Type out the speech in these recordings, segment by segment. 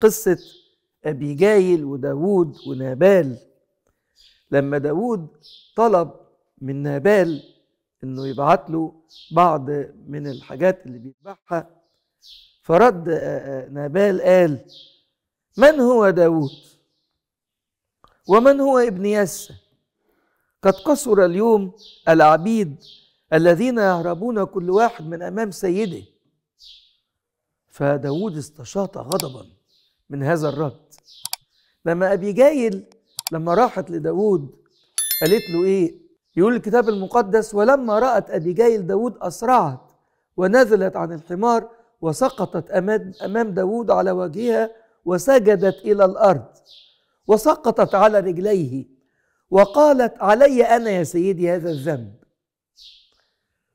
قصة أبيجايل وداوود ونابال لما داوود طلب من نابال انه يبعت له بعض من الحاجات اللي بيذبحها فرد نابال قال من هو داوود ومن هو ابن يسى قد قصر اليوم العبيد الذين يهربون كل واحد من امام سيده فداود استشاط غضبا من هذا الرد لما أبيجايل لما راحت لداود قالت له إيه يقول الكتاب المقدس ولما رأت أبيجايل داود أسرعت ونزلت عن الحمار وسقطت أمام داود على وجهها وسجدت إلى الأرض وسقطت على رجليه وقالت علي أنا يا سيدي هذا الذنب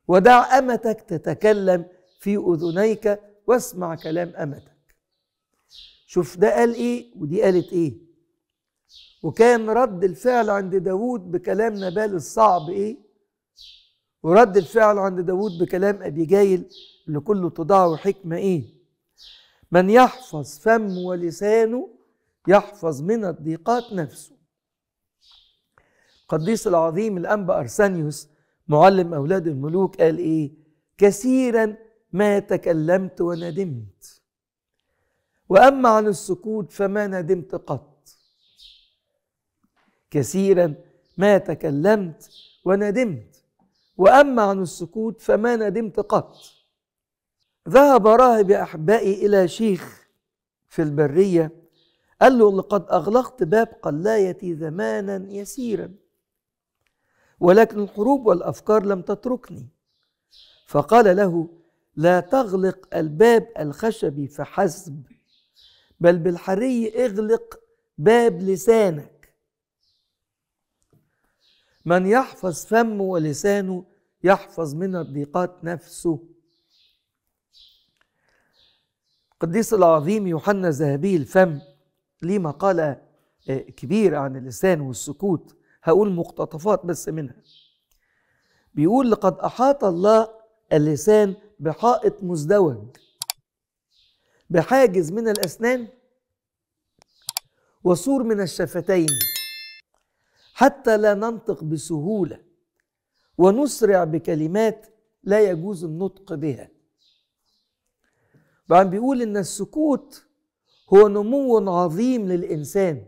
ودع أمتك تتكلم في أذنيك واسمع كلام أمتك شوف ده قال ايه ودي قالت ايه وكان رد الفعل عند داوود بكلام نبال الصعب ايه ورد الفعل عند داوود بكلام ابي جايل اللي كله تضاع وحكمه ايه من يحفظ فمه ولسانه يحفظ من الضيقات نفسه القديس العظيم الانبا ارسانيوس معلم اولاد الملوك قال ايه كثيرا ما تكلمت وندمت واما عن السكوت فما ندمت قط كثيرا ما تكلمت وندمت واما عن السكوت فما ندمت قط ذهب راهب احبائي الى شيخ في البريه قال له لقد اغلقت باب قلايتي زمانا يسيرا ولكن الحروب والافكار لم تتركني فقال له لا تغلق الباب الخشبي فحسب بل بالحري اغلق باب لسانك من يحفظ فمه ولسانه يحفظ من الضيقات نفسه القديس العظيم يوحنا الذهبي الفم ليه مقالة آه، كبيرة عن اللسان والسكوت هقول مقتطفات بس منها بيقول لقد أحاط الله اللسان بحائط مزدوج بحاجز من الأسنان وسور من الشفتين حتى لا ننطق بسهولة ونسرع بكلمات لا يجوز النطق بها بعد بيقول إن السكوت هو نمو عظيم للإنسان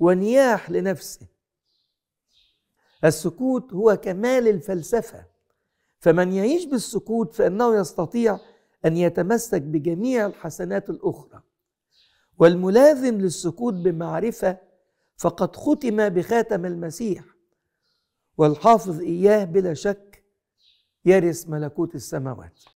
ونياح لنفسه السكوت هو كمال الفلسفة فمن يعيش بالسكوت فإنه يستطيع ان يتمسك بجميع الحسنات الاخرى والملازم للسكوت بمعرفه فقد ختم بخاتم المسيح والحافظ اياه بلا شك يرث ملكوت السماوات